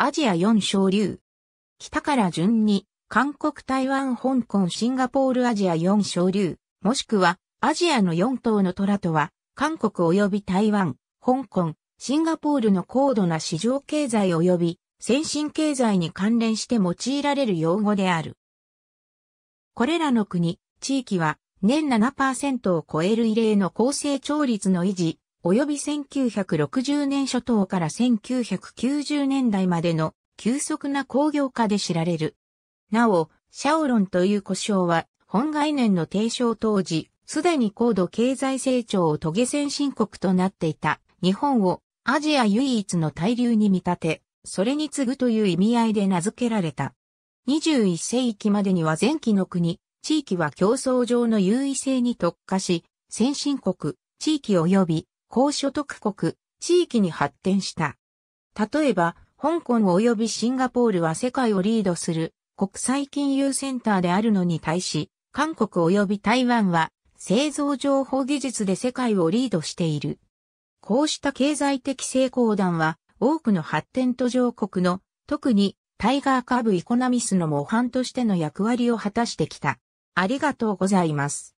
アジア4小流。北から順に、韓国、台湾、香港、シンガポール、アジア4小流、もしくは、アジアの4島の虎とは、韓国及び台湾、香港、シンガポールの高度な市場経済及び先進経済に関連して用いられる用語である。これらの国、地域は年7%を超える異例の高成長率の維持、及び1960年初頭から1990年代までの急速な工業化で知られる。なお、シャオロンという呼称は、本概念の提唱当時、すでに高度経済成長を遂げ先進国となっていた日本をアジア唯一の大流に見立て、それに次ぐという意味合いで名付けられた。21世紀までには前期の国、地域は競争上の優位性に特化し、先進国、地域及び高所得国、地域に発展した。例えば、香港及びシンガポールは世界をリードする国際金融センターであるのに対し、韓国及び台湾は製造情報技術で世界をリードしている。こうした経済的成功談は多くの発展途上国の特にタイガーカーブイコナミスの模範としての役割を果たしてきた。ありがとうございます。